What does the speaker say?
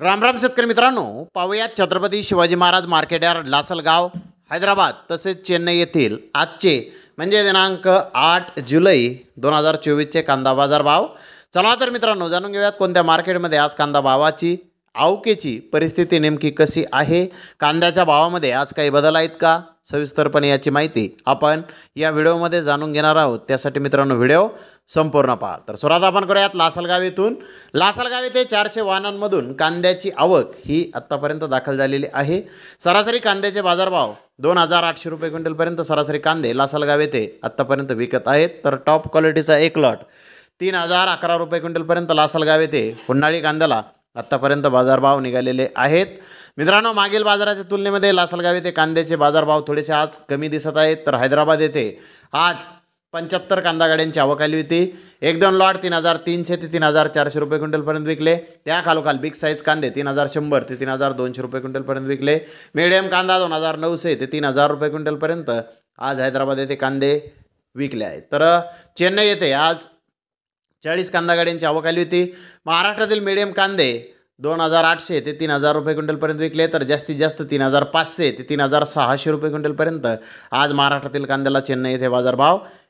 रामराम शेतकरी मित्रांनो पाहुयात छत्रपती शिवाजी महाराज मार्केट यार्ड लासलगाव हैदराबाद तसेच चेन्नई येथील आजचे म्हणजे दिनांक आठ जुलै दोन हजार चोवीसचे कांदा बाजार भाव चला तर मित्रांनो जाणून घेऊयात कोणत्या मार्केटमध्ये आज कांदा भावाची आवकेची परिस्थिती नेमकी कशी आहे कांद्याच्या भावामध्ये आज काही बदल आहेत का सविस्तरपणे याची माहिती आपण या व्हिडिओमध्ये जाणून घेणार आहोत त्यासाठी मित्रांनो व्हिडिओ संपूर्ण पहा तर सुरुवात आपण करूयात लासलगाव येथून लासलगाव येथे चारशे वाहनांमधून कांद्याची आवक ही आत्तापर्यंत दाखल झालेली आहे सरासरी कांद्याचे बाजारभाव दोन हजार आठशे रुपये क्विंटलपर्यंत सरासरी कांदे लासलगाव येथे आत्तापर्यंत विकत आहेत तर टॉप क्वालिटीचा एक लॉट तीन हजार अकरा रुपये क्विंटलपर्यंत लासलगाव येथे पुन्हाळी कांद्याला आत्तापर्यंत बाजारभाव निघालेले आहेत मित्रांनो मागील बाजाराच्या तुलनेमध्ये लासलगाव येथे कांद्याचे बाजारभाव थोडेसे आज कमी दिसत आहेत तर हैदराबाद येथे आज पंच्याहत्तर कांदा गाड्यांची आवक आली होती एक दोन लॉट तीन हजार तीनशे ते तीन हजार चारशे रुपये क्विंटलपर्यंत विकले त्या खालोखाल बिग साईज कांदे तीन हजार शंभर ते तीन हजार दोनशे रुपये क्विंटलपर्यंत विकले मिडियम कांदा दोन हजार नऊशे ते तीन हजार रुपये क्विंटलपर्यंत आज हैदराबाद येथे कांदे विकले आहेत तर चेन्नई येथे आज चाळीस कांदा गाड्यांची आवक आली होती महाराष्ट्रातील मिडियम कांदे दोन हजार आठशे ते तीन हजार रुपये क्विंटलपर्यंत विकले तर जास्तीत जास्त तीन हजार पाचशे ते तीन हजार सहाशे रुपये क्विंटलपर्यंत आज महाराष्ट्रातील कांद्याला चेन्नई येथे बाजारभाव